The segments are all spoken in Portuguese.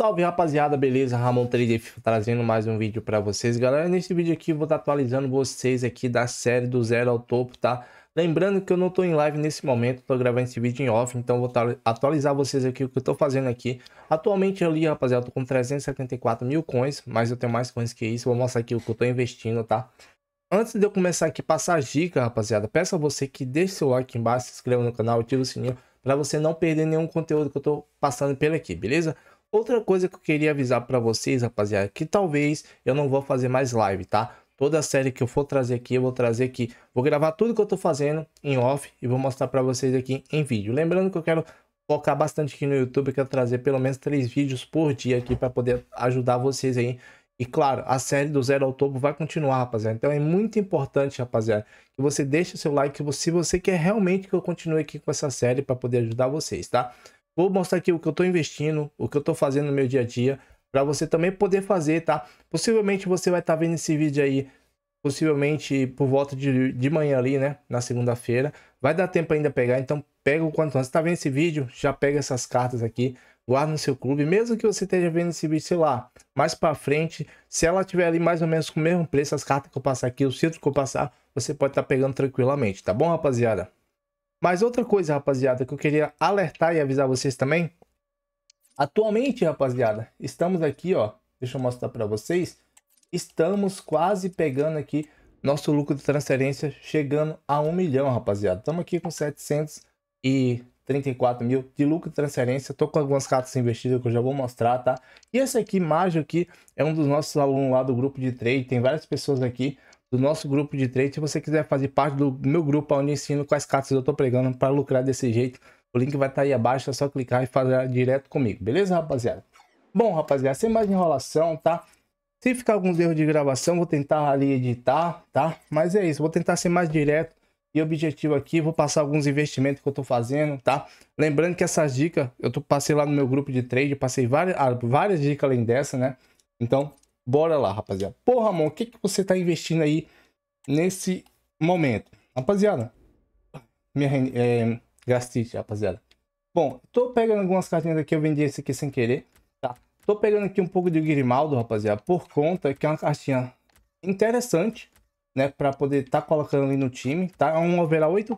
Salve rapaziada, beleza? Ramon 3D trazendo mais um vídeo para vocês, galera. Nesse vídeo aqui vou estar tá atualizando vocês aqui da série do zero ao topo, tá? Lembrando que eu não estou em live nesse momento, estou gravando esse vídeo em off, então vou estar tá, atualizar vocês aqui o que eu estou fazendo aqui. Atualmente ali, rapaziada, eu tô com 374 mil coins, mas eu tenho mais coins que isso, vou mostrar aqui o que eu estou investindo, tá? Antes de eu começar aqui passar a dica, rapaziada, peço a você que deixe seu like embaixo, se inscreva no canal, ative o sininho, para você não perder nenhum conteúdo que eu estou passando pelo aqui, beleza? Outra coisa que eu queria avisar para vocês, rapaziada, que talvez eu não vou fazer mais live, tá? Toda a série que eu for trazer aqui, eu vou trazer aqui. Vou gravar tudo que eu tô fazendo em off e vou mostrar para vocês aqui em vídeo. Lembrando que eu quero focar bastante aqui no YouTube, quero trazer pelo menos três vídeos por dia aqui para poder ajudar vocês aí. E claro, a série do Zero ao Topo vai continuar, rapaziada. Então é muito importante, rapaziada, que você deixe seu like se você quer realmente que eu continue aqui com essa série para poder ajudar vocês, tá? Vou mostrar aqui o que eu estou investindo, o que eu estou fazendo no meu dia a dia, para você também poder fazer, tá? Possivelmente você vai estar tá vendo esse vídeo aí, possivelmente por volta de, de manhã ali, né? Na segunda-feira. Vai dar tempo ainda pegar, então pega o quanto antes. Está vendo esse vídeo? Já pega essas cartas aqui, guarda no seu clube, mesmo que você esteja vendo esse vídeo, sei lá, mais para frente, se ela tiver ali mais ou menos com o mesmo preço, as cartas que eu passar aqui, o cinto que eu passar, você pode estar tá pegando tranquilamente, tá bom, rapaziada? Mas outra coisa, rapaziada, que eu queria alertar e avisar vocês também. Atualmente, rapaziada, estamos aqui, ó. Deixa eu mostrar para vocês. Estamos quase pegando aqui nosso lucro de transferência chegando a 1 milhão, rapaziada. Estamos aqui com 734 mil de lucro de transferência. Estou com algumas cartas investidas que eu já vou mostrar, tá? E esse aqui, Mágio, aqui, é um dos nossos alunos lá do grupo de trade. Tem várias pessoas aqui do nosso grupo de trade. Se você quiser fazer parte do meu grupo, onde eu ensino quais cartas eu tô pregando para lucrar desse jeito, o link vai estar tá aí abaixo, é só clicar e fazer direto comigo, beleza, rapaziada? Bom, rapaziada, sem mais enrolação, tá? Se ficar alguns erros de gravação, vou tentar ali editar, tá? Mas é isso, vou tentar ser mais direto e objetivo aqui, vou passar alguns investimentos que eu tô fazendo, tá? Lembrando que essas dicas, eu tô, passei lá no meu grupo de trade, passei várias, ah, várias dicas além dessa, né? Então, Bora lá, rapaziada. Porra, Ramon, o que, que você tá investindo aí nesse momento? Rapaziada, minha é, gastite, rapaziada. Bom, tô pegando algumas cartinhas aqui, eu vendi esse aqui sem querer, tá? Tô pegando aqui um pouco de Grimaldo, rapaziada, por conta que é uma cartinha interessante, né? Pra poder tá colocando ali no time, tá? É um overall 8-4,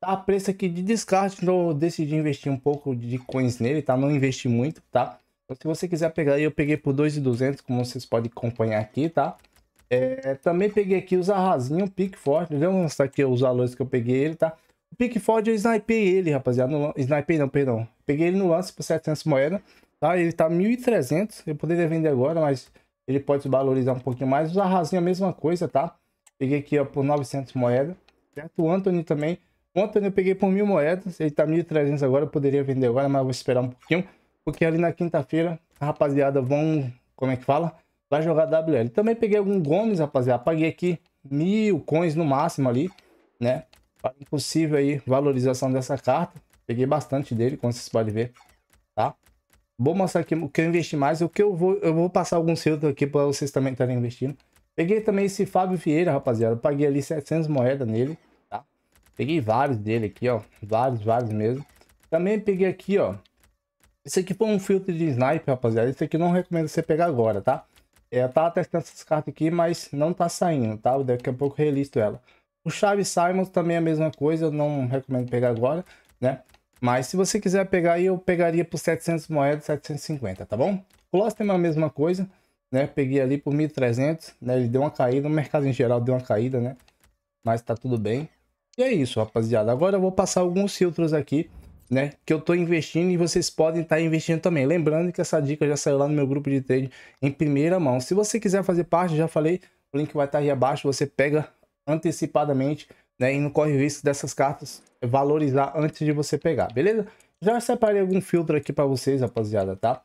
tá? A preço aqui de descarte, então eu decidi investir um pouco de coins nele, tá? Não investi muito, tá? Se você quiser pegar, eu peguei por 2,200, como vocês podem acompanhar aqui, tá? É, também peguei aqui os arrasinhos, o Pickford. Deixa eu mostrar aqui os valores que eu peguei ele, tá? O Pickford eu snipei ele, rapaziada. No, snipei não, perdão. Peguei ele no lance por 700 moedas, tá? Ele tá 1.300. Eu poderia vender agora, mas ele pode valorizar um pouquinho mais. Os arrasinhos a mesma coisa, tá? Peguei aqui, ó, por 900 moedas. Certo? O Anthony também. O Anthony eu peguei por 1.000 moedas. Ele tá 1.300 agora, eu poderia vender agora, mas vou esperar um pouquinho porque ali na quinta-feira, a rapaziada vão, como é que fala? Vai jogar WL. Também peguei algum Gomes, rapaziada. Paguei aqui mil coins no máximo ali, né? Para impossível aí valorização dessa carta. Peguei bastante dele, como vocês podem ver, tá? Vou mostrar aqui o que eu investi mais. O que eu vou, eu vou passar alguns filtros aqui para vocês também estarem investindo. Peguei também esse Fábio Vieira, rapaziada. paguei ali 700 moedas nele, tá? Peguei vários dele aqui, ó. Vários, vários mesmo. Também peguei aqui, ó. Esse aqui foi um filtro de sniper, rapaziada. Esse aqui não recomendo você pegar agora, tá? É, tá testando essas cartas aqui, mas não tá saindo, tá? Daqui a pouco relisto ela. O Chave Simons também é a mesma coisa, eu não recomendo pegar agora, né? Mas se você quiser pegar eu pegaria por 700 moedas, 750, tá bom? O Closter é a mesma coisa, né? Peguei ali por 1.300, né? Ele deu uma caída, o mercado em geral deu uma caída, né? Mas tá tudo bem. E é isso, rapaziada. Agora eu vou passar alguns filtros aqui né? Que eu estou investindo e vocês podem estar tá investindo também. Lembrando que essa dica já saiu lá no meu grupo de trade em primeira mão. Se você quiser fazer parte, já falei, o link vai estar tá aí abaixo. Você pega antecipadamente, né? E não corre o risco dessas cartas valorizar antes de você pegar, beleza? Já separei algum filtro aqui para vocês, rapaziada, tá?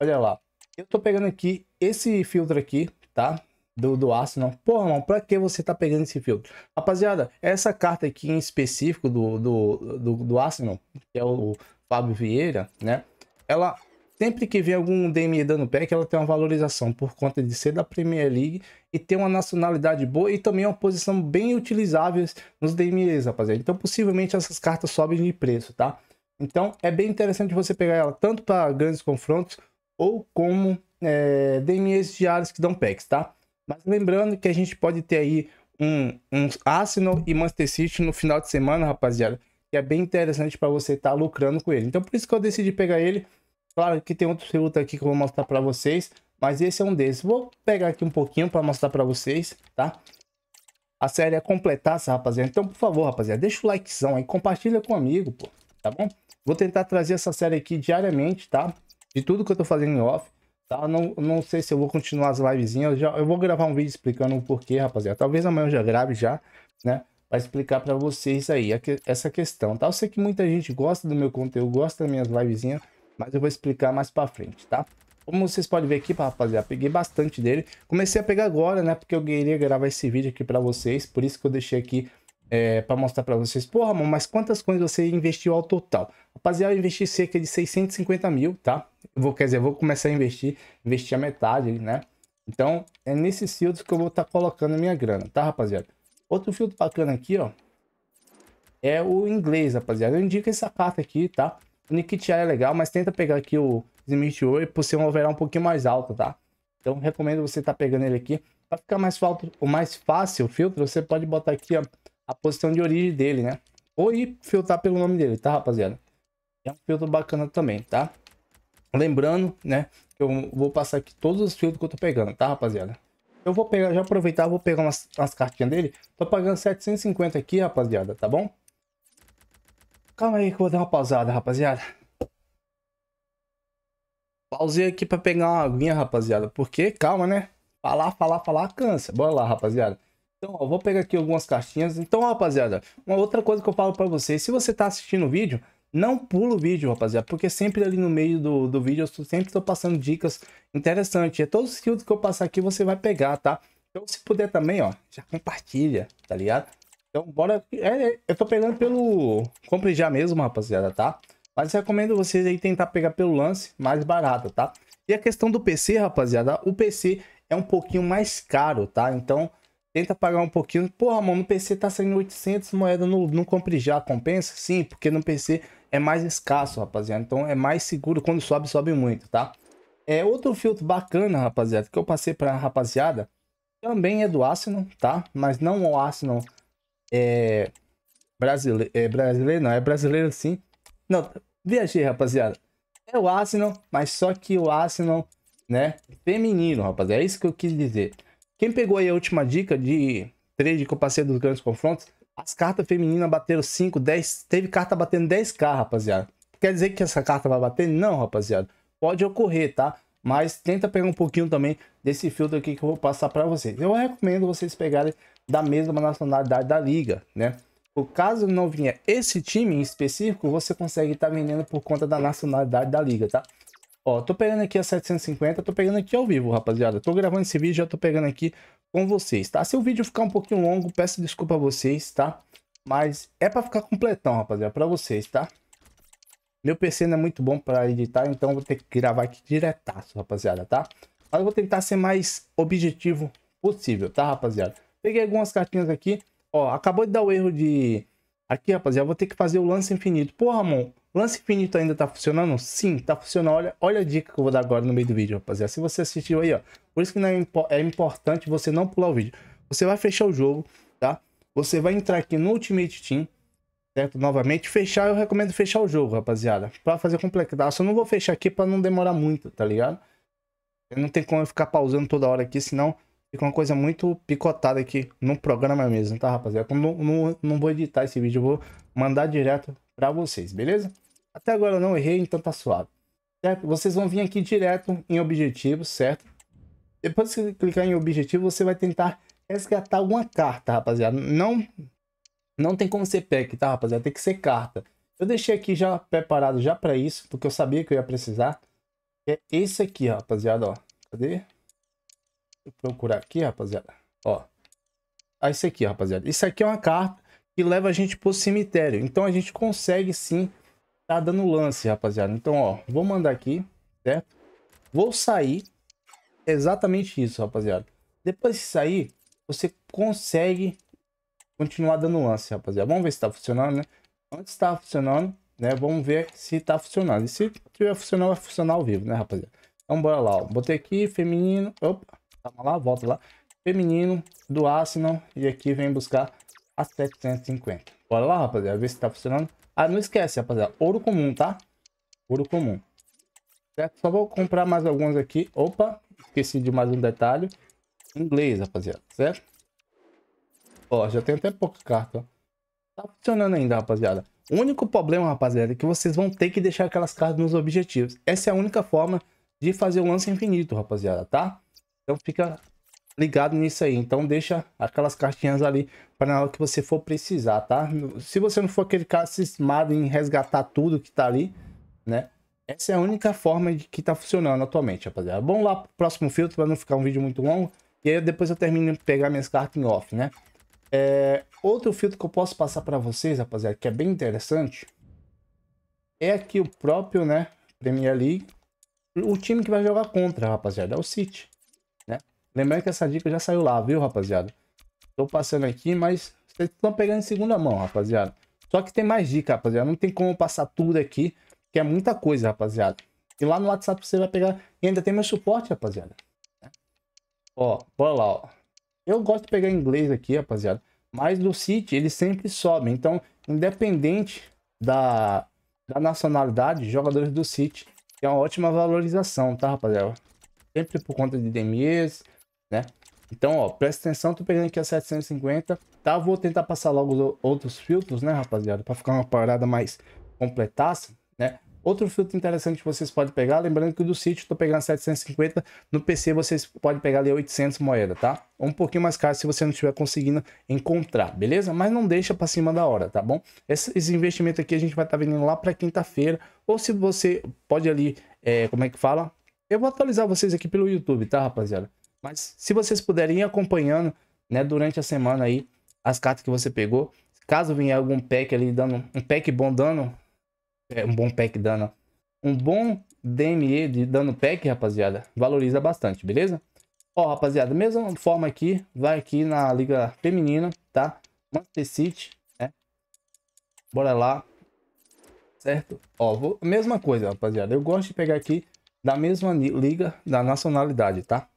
Olha lá. Eu estou pegando aqui esse filtro aqui, tá? do, do Arsenal. Porra, mano, pra que você tá pegando esse filtro? Rapaziada, essa carta aqui em específico do, do, do, do Arsenal, que é o Fábio Vieira, né? Ela, sempre que vem algum DM dando pack, é ela tem uma valorização por conta de ser da Premier League e ter uma nacionalidade boa e também uma posição bem utilizável nos DMs, rapaziada. Então, possivelmente, essas cartas sobem de preço, tá? Então, é bem interessante você pegar ela tanto para grandes confrontos ou como é, eh, DMs diários que dão packs, tá? Mas lembrando que a gente pode ter aí um, um Arsenal e Manchester City no final de semana, rapaziada. Que é bem interessante para você estar tá lucrando com ele. Então por isso que eu decidi pegar ele. Claro que tem outros tributos aqui que eu vou mostrar para vocês. Mas esse é um desses. Vou pegar aqui um pouquinho para mostrar para vocês, tá? A série é completar essa, rapaziada. Então, por favor, rapaziada, deixa o likezão aí. Compartilha com um amigo, pô. Tá bom? Vou tentar trazer essa série aqui diariamente, tá? De tudo que eu tô fazendo em off. Tá? Não, não sei se eu vou continuar as livezinhas. Eu, já, eu vou gravar um vídeo explicando o porquê, rapaziada. Talvez amanhã eu já grave já, né? Pra explicar para vocês aí essa questão, tá? Eu sei que muita gente gosta do meu conteúdo, gosta das minhas livezinhas, mas eu vou explicar mais pra frente, tá? Como vocês podem ver aqui, rapaziada, peguei bastante dele. Comecei a pegar agora, né? Porque eu queria gravar esse vídeo aqui pra vocês. Por isso que eu deixei aqui é, para mostrar para vocês. Porra, mano, mas quantas coisas você investiu ao total? Rapaziada, eu investi cerca de 650 mil, tá? Eu vou, quer dizer, eu vou começar a investir, investir a metade, né? Então, é nesses filtros que eu vou estar tá colocando a minha grana, tá, rapaziada? Outro filtro bacana aqui, ó, é o inglês, rapaziada. Eu indico essa carta aqui, tá? O Nikitiara é legal, mas tenta pegar aqui o Smith Oi por ser um overall um pouquinho mais alto, tá? Então, recomendo você estar tá pegando ele aqui. Para ficar mais, o mais fácil o filtro, você pode botar aqui ó, a posição de origem dele, né? Ou ir filtrar pelo nome dele, tá, rapaziada? É um filtro bacana também, tá? Lembrando, né? Que eu vou passar aqui todos os filtros que eu tô pegando, tá, rapaziada? Eu vou pegar, já aproveitar, vou pegar umas, umas cartinhas dele. Tô pagando 750 aqui, rapaziada, tá bom? Calma aí que eu vou dar uma pausada, rapaziada. Pausei aqui pra pegar uma aguinha, rapaziada. Porque, calma, né? Falar, falar, falar cansa. Bora lá, rapaziada. Então, ó, vou pegar aqui algumas cartinhas. Então, ó, rapaziada, uma outra coisa que eu falo pra vocês. Se você tá assistindo o vídeo, não pula o vídeo, rapaziada, porque sempre ali no meio do, do vídeo eu sempre estou passando dicas interessantes. É todos os que eu passar aqui você vai pegar, tá? Então se puder também, ó, já compartilha, tá ligado? Então bora... É, é, eu tô pegando pelo... Compre já mesmo, rapaziada, tá? Mas recomendo vocês aí tentar pegar pelo lance mais barato, tá? E a questão do PC, rapaziada, o PC é um pouquinho mais caro, tá? Então tenta pagar um pouquinho. Porra, mano, no PC tá saindo 800 moedas, no não compre já, compensa? Sim, porque no PC é mais escasso, rapaziada. Então é mais seguro. Quando sobe, sobe muito, tá? É outro filtro bacana, rapaziada, que eu passei pra rapaziada. Também é do ácido, tá? Mas não o ácido é... é brasileiro, não. É brasileiro sim. Não, viajei, rapaziada. É o ácido, mas só que o ácido, né? Feminino, rapaziada. É isso que eu quis dizer. Quem pegou aí a última dica de trade que eu passei dos grandes confrontos, as cartas femininas bateram 5, 10. Teve carta batendo 10k, rapaziada. Quer dizer que essa carta vai bater? Não, rapaziada. Pode ocorrer, tá? Mas tenta pegar um pouquinho também desse filtro aqui que eu vou passar para vocês. Eu recomendo vocês pegarem da mesma nacionalidade da liga, né? Por caso não vinha esse time em específico, você consegue estar tá vendendo por conta da nacionalidade da liga, tá? Ó, tô pegando aqui a 750, tô pegando aqui ao vivo, rapaziada. Tô gravando esse vídeo, já tô pegando aqui com vocês, tá? Se o vídeo ficar um pouquinho longo, peço desculpa a vocês, tá? Mas é para ficar completão, rapaziada, para vocês, tá? Meu PC não é muito bom para editar, então vou ter que gravar aqui diretaço, rapaziada, tá? Mas vou tentar ser mais objetivo possível, tá, rapaziada? Peguei algumas cartinhas aqui. Ó, acabou de dar o erro de... Aqui, rapaziada, vou ter que fazer o lance infinito. Porra, mano, lance infinito ainda tá funcionando? Sim, tá funcionando. Olha, olha a dica que eu vou dar agora no meio do vídeo, rapaziada. Se você assistiu aí, ó, por isso que é, é importante você não pular o vídeo. Você vai fechar o jogo, tá? Você vai entrar aqui no Ultimate Team, certo? Novamente, fechar, eu recomendo fechar o jogo, rapaziada. Pra fazer completar, só não vou fechar aqui pra não demorar muito, tá ligado? Não tem como eu ficar pausando toda hora aqui, senão fica uma coisa muito picotada aqui no programa mesmo, tá, rapaziada? Então, não, não, não vou editar esse vídeo, vou mandar direto pra vocês, beleza? Até agora eu não errei, então tá suave. Certo? Vocês vão vir aqui direto em objetivos, certo? Depois que clicar em objetivo, você vai tentar resgatar uma carta, rapaziada. Não, não tem como ser pack, tá, rapaziada? Tem que ser carta. Eu deixei aqui já preparado já para isso, porque eu sabia que eu ia precisar. É esse aqui, rapaziada, ó. Cadê? Vou procurar aqui, rapaziada. Ó. Ah, esse aqui, rapaziada. Isso aqui é uma carta que leva a gente pro cemitério. Então a gente consegue sim tá dando lance, rapaziada. Então, ó, vou mandar aqui, certo? Vou sair, exatamente isso, rapaziada. Depois que sair, você consegue continuar dando lance, rapaziada. Vamos ver se tá funcionando, né? Antes tá funcionando, né? Vamos ver se tá funcionando. E se tiver funcionando, vai funcionar ao vivo, né, rapaziada? Então bora lá, ó. Botei aqui, feminino. Opa, calma lá, volta lá. Feminino do Arsenal. E aqui vem buscar a 750. Bora lá, rapaziada, ver se tá funcionando. Ah, não esquece, rapaziada. Ouro comum, tá? Ouro comum. Certo? Só vou comprar mais alguns aqui. Opa, Esqueci de mais um detalhe. Inglês, rapaziada, certo? Ó, já tem até pouca carta. Tá funcionando ainda, rapaziada. O único problema, rapaziada, é que vocês vão ter que deixar aquelas cartas nos objetivos. Essa é a única forma de fazer o lance infinito, rapaziada, tá? Então fica ligado nisso aí. Então deixa aquelas cartinhas ali para na hora que você for precisar, tá? Se você não for aquele cara cismado em resgatar tudo que tá ali, né? Essa é a única forma de que tá funcionando atualmente, rapaziada. Bom lá pro próximo filtro para não ficar um vídeo muito longo. E aí depois eu termino de pegar minhas cartas em off, né? É... Outro filtro que eu posso passar para vocês, rapaziada, que é bem interessante. É aqui o próprio, né? Premier League. O time que vai jogar contra, rapaziada, é o City. Né? Lembrando que essa dica já saiu lá, viu, rapaziada? Tô passando aqui, mas vocês estão pegando em segunda mão, rapaziada. Só que tem mais dica, rapaziada. Não tem como passar tudo aqui. Que é muita coisa, rapaziada. E lá no WhatsApp você vai pegar. E ainda tem meu suporte, rapaziada. Ó, bora lá, ó. Eu gosto de pegar inglês aqui, rapaziada. Mas do City, eles sempre sobem. Então, independente da, da nacionalidade, jogadores do City é uma ótima valorização, tá, rapaziada? Sempre por conta de DMEs, né? Então, ó, presta atenção, tô pegando aqui a 750, tá? Vou tentar passar logo os outros filtros, né, rapaziada? Pra ficar uma parada mais completaça. Outro filtro interessante que vocês podem pegar, lembrando que do sítio estou pegando 750, no PC vocês podem pegar ali 800 moedas, tá? Um pouquinho mais caro se você não estiver conseguindo encontrar, beleza? Mas não deixa para cima da hora, tá bom? Esse, investimento aqui a gente vai estar tá vendendo lá para quinta-feira, ou se você pode ali, é, como é que fala? Eu vou atualizar vocês aqui pelo YouTube, tá, rapaziada? Mas se vocês puderem ir acompanhando, né, durante a semana aí, as cartas que você pegou, caso venha algum pack ali dando, um pack bom dando, é um bom pack dano. Um bom DME de dano pack, rapaziada, valoriza bastante, beleza? Ó, rapaziada, mesma forma aqui, vai aqui na Liga Feminina, tá? Manchester City, né? Bora lá. Certo? Ó, vou... mesma coisa, rapaziada. Eu gosto de pegar aqui da mesma liga, da nacionalidade, tá?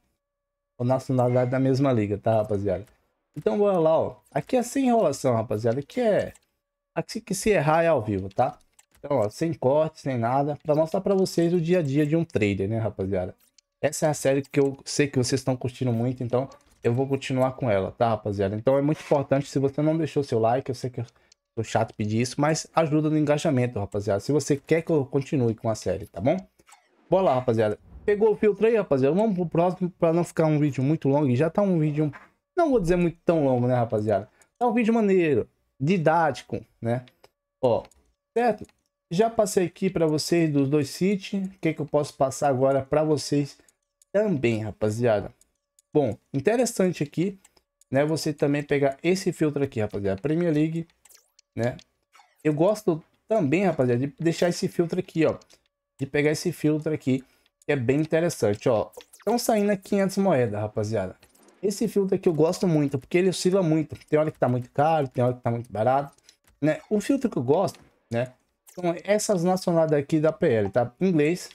Ou nacionalidade da mesma liga, tá, rapaziada? Então, bora lá, ó. Aqui é sem enrolação, rapaziada. Aqui é... Aqui que se errar é ao vivo, tá? Então, ó, sem corte, sem nada, para mostrar para vocês o dia a dia de um trader, né, rapaziada? Essa é a série que eu sei que vocês estão curtindo muito, então eu vou continuar com ela, tá, rapaziada? Então é muito importante, se você não deixou seu like, eu sei que eu tô chato pedir isso, mas ajuda no engajamento, rapaziada. Se você quer que eu continue com a série, tá bom? Bora lá, rapaziada. Pegou o filtro aí, rapaziada? Vamos pro próximo para não ficar um vídeo muito longo. E já tá um vídeo, não vou dizer muito tão longo, né, rapaziada? Tá um vídeo maneiro, didático, né? Ó, certo? Já passei aqui para vocês dos dois sítios. O que, que eu posso passar agora para vocês também, rapaziada? Bom, interessante aqui, né? Você também pegar esse filtro aqui, rapaziada. Premier League, né? Eu gosto também, rapaziada, de deixar esse filtro aqui, ó. De pegar esse filtro aqui, que é bem interessante, ó. Estão saindo 500 moedas, rapaziada. Esse filtro aqui eu gosto muito, porque ele oscila muito. Tem hora que tá muito caro, tem hora que tá muito barato, né? O filtro que eu gosto, né? Então, essas nacionalidades aqui da PL, tá? Inglês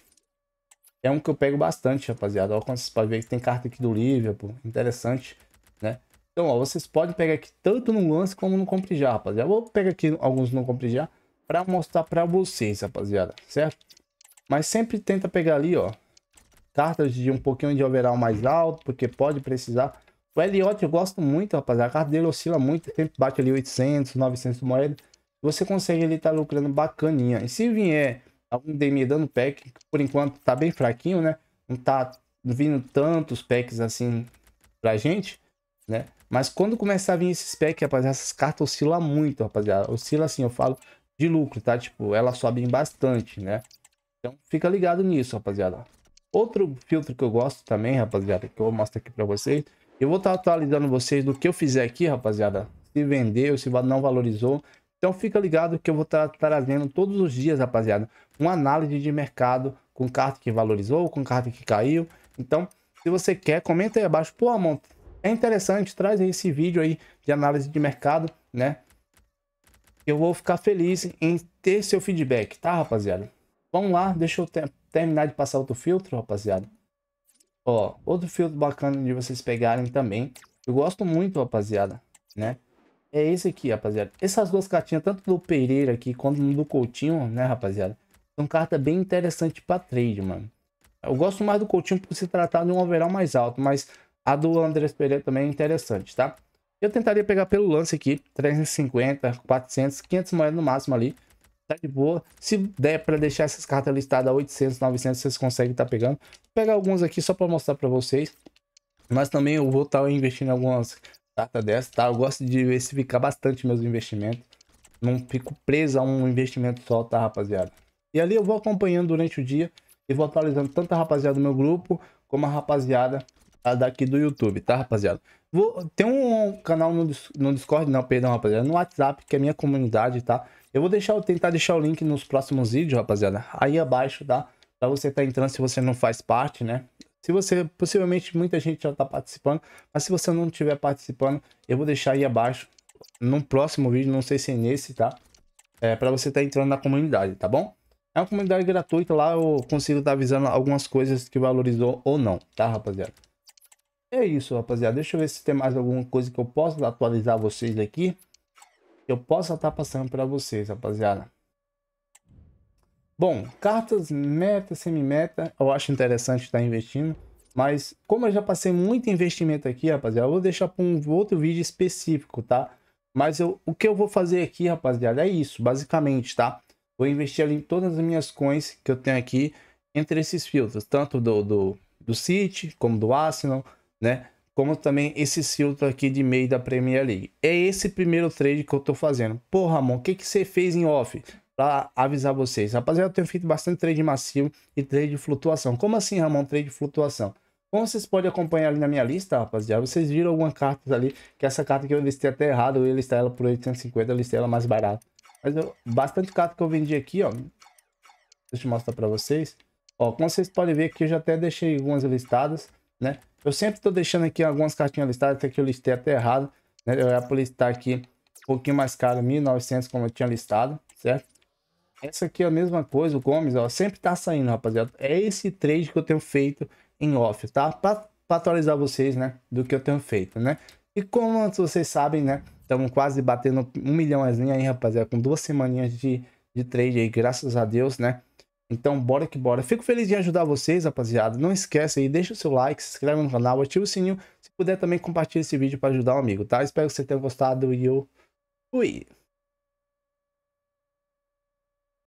é um que eu pego bastante, rapaziada. Ó, como vocês podem ver que tem carta aqui do Liverpool, interessante, né? Então, ó, vocês podem pegar aqui tanto no lance como no compre já, rapaziada. Eu vou pegar aqui alguns no compre já para mostrar para vocês, rapaziada, certo? Mas sempre tenta pegar ali, ó, cartas de um pouquinho de overall mais alto, porque pode precisar. O Elliot eu gosto muito, rapaziada. A carta dele oscila muito, sempre bate ali 800, 900 moedas você consegue ele estar tá lucrando bacaninha. E se vier algum Demi dando pack, que por enquanto tá bem fraquinho, né? Não tá vindo tantos packs assim pra gente, né? Mas quando começar a vir esses packs, rapaziada, essas cartas oscilam muito, rapaziada. Oscila assim, eu falo de lucro, tá? Tipo, elas sobem bastante, né? Então fica ligado nisso, rapaziada. Outro filtro que eu gosto também, rapaziada, que eu mostro aqui pra vocês. Eu vou estar tá atualizando vocês do que eu fizer aqui, rapaziada. Se vendeu, se não valorizou, então fica ligado que eu vou estar trazendo todos os dias, rapaziada, uma análise de mercado com carta que valorizou, com carta que caiu. Então, se você quer, comenta aí abaixo. Pô, Amon, é interessante, traz esse vídeo aí de análise de mercado, né? Eu vou ficar feliz em ter seu feedback, tá, rapaziada? Vamos lá, deixa eu ter, terminar de passar outro filtro, rapaziada. Ó, outro filtro bacana de vocês pegarem também. Eu gosto muito, rapaziada, né? é esse aqui, rapaziada. Essas duas cartinhas, tanto do Pereira aqui quanto do Coutinho, né, rapaziada? São cartas bem interessantes para trade, mano. Eu gosto mais do Coutinho por se tratar de um overall mais alto, mas a do Andrés Pereira também é interessante, tá? Eu tentaria pegar pelo lance aqui, 350, 400, 500 moedas no máximo ali. Tá de boa. Se der para deixar essas cartas listadas a 800, 900, vocês conseguem estar tá pegando. Vou pegar alguns aqui só para mostrar para vocês. Mas também eu vou estar tá investindo em algumas data dessa, tá? Eu gosto de diversificar bastante meus investimentos. Não fico preso a um investimento só, tá, rapaziada? E ali eu vou acompanhando durante o dia e vou atualizando tanto a rapaziada do meu grupo como a rapaziada daqui do YouTube, tá, rapaziada? Vou, tem um canal no, no Discord, não, perdão, rapaziada, no WhatsApp, que é minha comunidade, tá? Eu vou deixar, tentar deixar o link nos próximos vídeos, rapaziada, aí abaixo, tá? Pra você tá entrando se você não faz parte, né? Se você, possivelmente muita gente já está participando, mas se você não estiver participando, eu vou deixar aí abaixo, num próximo vídeo, não sei se é nesse, tá? É, para você estar tá entrando na comunidade, tá bom? É uma comunidade gratuita, lá eu consigo estar tá avisando algumas coisas que valorizou ou não, tá, rapaziada? É isso, rapaziada. Deixa eu ver se tem mais alguma coisa que eu possa atualizar vocês aqui. Eu possa estar tá passando para vocês, rapaziada. Bom, cartas meta, semi-meta, eu acho interessante estar tá investindo. Mas como eu já passei muito investimento aqui, rapaziada, eu vou deixar para um outro vídeo específico, tá? Mas eu, o que eu vou fazer aqui, rapaziada, é isso, basicamente, tá? Vou investir ali em todas as minhas coins que eu tenho aqui entre esses filtros, tanto do, do, do City, como do Arsenal, né? Como também esses filtros aqui de meio da Premier League. É esse primeiro trade que eu tô fazendo. Pô, Ramon, o que, que você fez em off? para avisar vocês. Rapaziada, eu tenho feito bastante trade macio e trade de flutuação. Como assim, Ramon, trade de flutuação? Como vocês podem acompanhar ali na minha lista, rapaziada, vocês viram alguma carta ali, que essa carta que eu listei até errado, eu ia listar ela por 850, eu listei ela mais barata. Mas eu, bastante carta que eu vendi aqui, ó. Deixa eu mostrar para vocês. Ó, como vocês podem ver aqui, eu já até deixei algumas listadas, né? Eu sempre tô deixando aqui algumas cartinhas listadas, até que eu listei até errado, né? Eu ia listar aqui um pouquinho mais caro, 1.900, como eu tinha listado, certo? Essa aqui é a mesma coisa, o Gomes, ó, sempre tá saindo, rapaziada. É esse trade que eu tenho feito em off, tá? Pra, pra atualizar vocês, né, do que eu tenho feito, né? E como vocês sabem, né, estamos quase batendo um milhão aí, rapaziada, com duas semaninhas de, de trade aí, graças a Deus, né? Então, bora que bora. Fico feliz de ajudar vocês, rapaziada. Não esquece aí, deixa o seu like, se inscreve no canal, ativa o sininho. Se puder também, compartilha esse vídeo para ajudar um amigo, tá? Espero que você tenha gostado e eu fui!